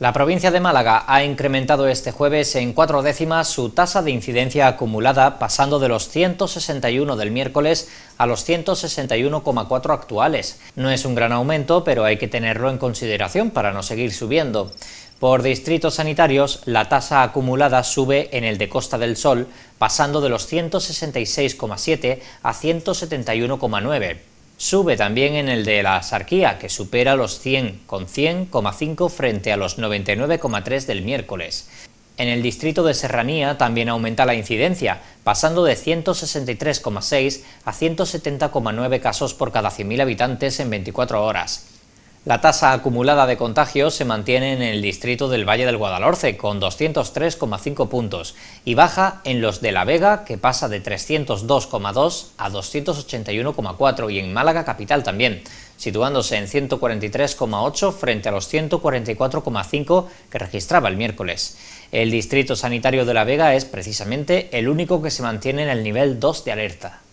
La provincia de Málaga ha incrementado este jueves en cuatro décimas su tasa de incidencia acumulada, pasando de los 161 del miércoles a los 161,4 actuales. No es un gran aumento, pero hay que tenerlo en consideración para no seguir subiendo. Por distritos sanitarios, la tasa acumulada sube en el de Costa del Sol, pasando de los 166,7 a 171,9. Sube también en el de la Sarquía, que supera los 100, con 100,5 frente a los 99,3 del miércoles. En el distrito de Serranía también aumenta la incidencia, pasando de 163,6 a 170,9 casos por cada 100.000 habitantes en 24 horas. La tasa acumulada de contagios se mantiene en el distrito del Valle del Guadalhorce con 203,5 puntos y baja en los de La Vega que pasa de 302,2 a 281,4 y en Málaga capital también, situándose en 143,8 frente a los 144,5 que registraba el miércoles. El distrito sanitario de La Vega es precisamente el único que se mantiene en el nivel 2 de alerta.